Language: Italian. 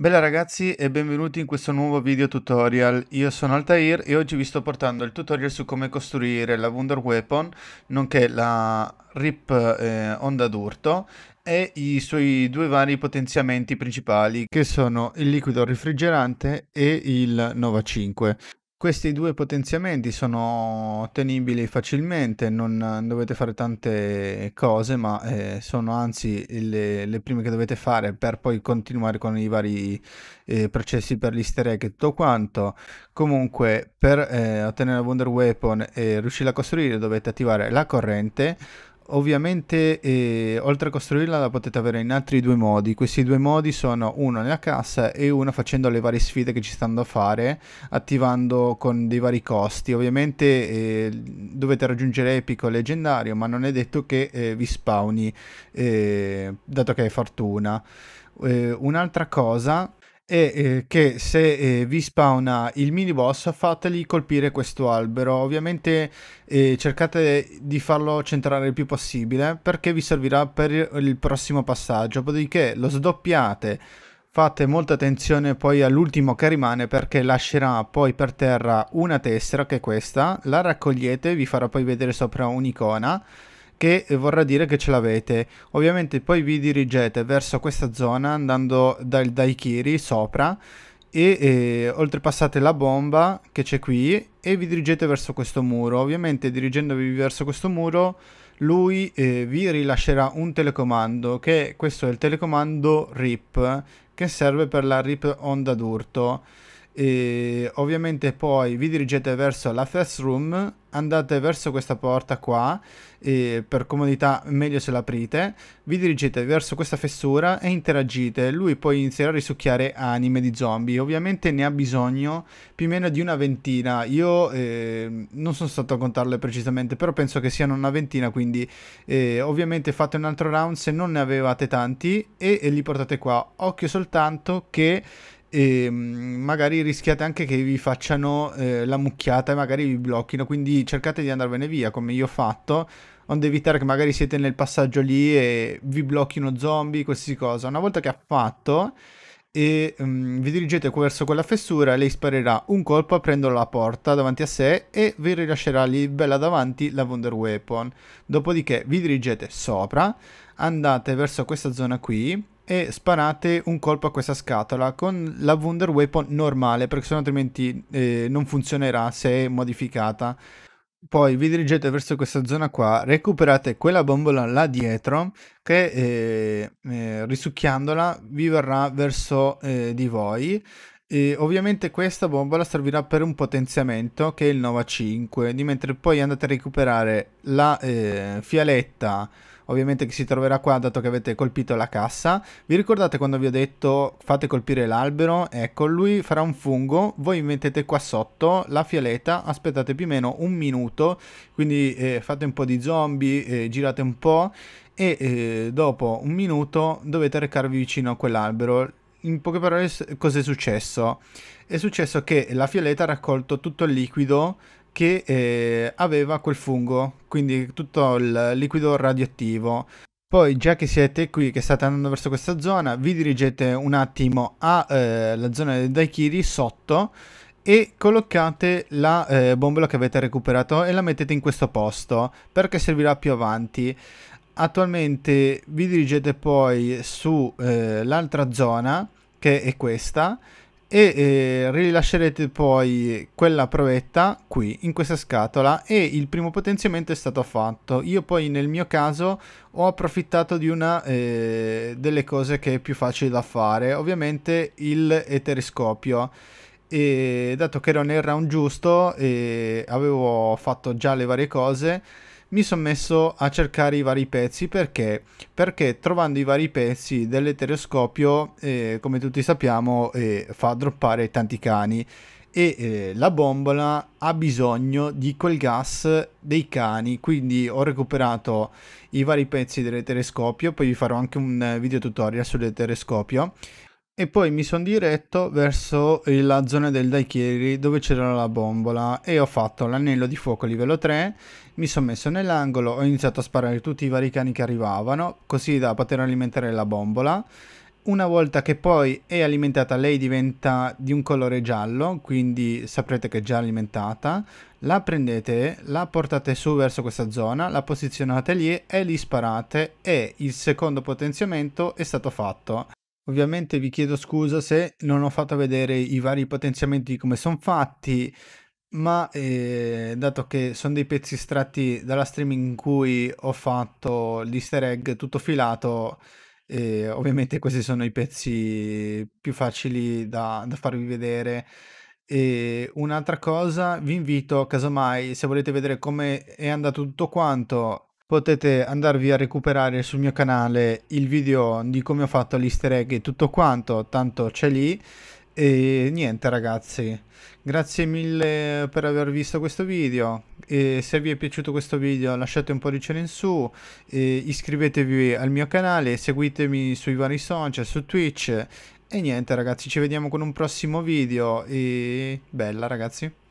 Bella ragazzi e benvenuti in questo nuovo video tutorial, io sono Altair e oggi vi sto portando il tutorial su come costruire la Wonder Weapon, nonché la RIP eh, onda d'urto e i suoi due vari potenziamenti principali che sono il liquido refrigerante e il Nova 5. Questi due potenziamenti sono ottenibili facilmente, non eh, dovete fare tante cose, ma eh, sono anzi le, le, prime che dovete fare per poi continuare con i vari eh, processi per l'easter egg e tutto quanto. Comunque, per eh, ottenere la Wonder Weapon e riuscirla a costruire dovete attivare la corrente, ovviamente eh, oltre a costruirla la potete avere in altri due modi. Questi due modi sono uno nella cassa e uno facendo le varie sfide che ci stanno a fare, attivando con dei vari costi. Ovviamente eh, dovete raggiungere epico leggendario, ma non è detto che eh, vi spawni, eh, dato che hai fortuna. Eh, un'altra cosa e eh, che se eh, vi spawna il mini boss fateli colpire questo albero ovviamente eh, cercate di farlo centrare il più possibile perché vi servirà per il prossimo passaggio dopodiché lo sdoppiate fate molta attenzione poi all'ultimo che rimane perché lascerà poi per terra una tessera che è questa la raccogliete vi farò poi vedere sopra un'icona che eh, vorrà dire che ce l'avete. Ovviamente poi vi dirigete verso questa zona andando dal Daikiri sopra e, e eh, oltrepassate la bomba che c'è qui e vi dirigete verso questo muro. Ovviamente dirigendovi verso questo muro lui eh, vi rilascerà un telecomando che questo è il telecomando RIP che serve per la RIP onda d'urto. E ovviamente poi vi dirigete verso la first room, andate verso questa porta qua, e per comodità meglio se l'aprite, vi dirigete verso questa fessura e interagite, lui poi inizierà a risucchiare anime di zombie, ovviamente ne ha bisogno più o meno di una ventina, io eh, non sono stato a contarle precisamente, però penso che siano una ventina, quindi eh, ovviamente fate un altro round se non ne avevate tanti e, e li portate qua, occhio soltanto che e mm, magari rischiate anche che vi facciano eh, la mucchiata e magari vi blocchino, quindi cercate di andarvene via come io ho fatto, onde evitare che magari siete nel passaggio lì e vi blocchino zombie, qualsiasi cosa. Una volta che ha fatto e um, vi dirigete verso quella fessura, lei sparerà un colpo aprendo la porta davanti a sé e vi rilascerà lì bella davanti la Wonder Weapon. Dopodiché vi dirigete sopra, andate verso questa zona qui e sparate un colpo a questa scatola con la Wonder Weapon normale perché sennò altrimenti eh, non funzionerà se è modificata. Poi vi dirigete verso questa zona qua, recuperate quella bombola là dietro che eh, eh, risucchiandola vi verrà verso eh, di voi. E ovviamente questa bombola servirà per un potenziamento che è il Nova 5, di mentre poi andate a recuperare la eh, fialetta ovviamente che si troverà qua dato che avete colpito la cassa. Vi ricordate quando vi ho detto fate colpire l'albero? Ecco, lui farà un fungo, voi mettete qua sotto la fialetta, aspettate più o meno un minuto, quindi eh, fate un po' di zombie, eh, girate un po' e eh, dopo un minuto dovete recarvi vicino a quell'albero. In poche parole, cos'è successo? È successo che la fialetta ha raccolto tutto il liquido che eh, aveva quel fungo, quindi tutto il liquido radioattivo. Poi, già che siete qui, che state andando verso questa zona, vi dirigete un attimo alla eh, zona dei Daikiri sotto e collocate la eh, bombola che avete recuperato e la mettete in questo posto perché servirà più avanti. Attualmente vi dirigete poi sull'altra eh, zona che è questa e eh, rilascerete poi quella provetta qui in questa scatola e il primo potenziamento è stato fatto io poi nel mio caso ho approfittato di una eh, delle cose che è più facile da fare ovviamente il eteriscopio e dato che ero nel round giusto e eh, avevo fatto già le varie cose mi sono messo a cercare i vari pezzi perché, perché trovando i vari pezzi dell'eteroscopio eh, come tutti sappiamo, eh, fa droppare tanti cani e eh, la bombola ha bisogno di quel gas dei cani quindi ho recuperato i vari pezzi dell'eterescopio poi vi farò anche un eh, video tutorial sul telescopio e poi mi sono diretto verso la zona del Daikieri dove c'era la bombola e ho fatto l'anello di fuoco livello 3, mi sono messo nell'angolo, ho iniziato a sparare tutti i vari cani che arrivavano così da poter alimentare la bombola. Una volta che poi è alimentata lei diventa di un colore giallo, quindi saprete che è già alimentata, la prendete, la portate su verso questa zona, la posizionate lì e li sparate e il secondo potenziamento è stato fatto. Ovviamente vi chiedo scusa se non ho fatto vedere i vari potenziamenti come sono fatti, ma eh, dato che sono dei pezzi estratti dalla streaming in cui ho fatto l'easter egg tutto filato, eh, ovviamente questi sono i pezzi più facili da, da farvi vedere. E un'altra cosa, vi invito, casomai, se volete vedere come è andato tutto quanto potete andarvi a recuperare sul mio canale il video di come ho fatto l'easter egg e tutto quanto, tanto c'è lì. E niente ragazzi, grazie mille per aver visto questo video e se vi è piaciuto questo video lasciate un pollice in su, iscrivetevi al mio canale, seguitemi sui vari social, su Twitch e niente ragazzi ci vediamo con un prossimo video e bella ragazzi.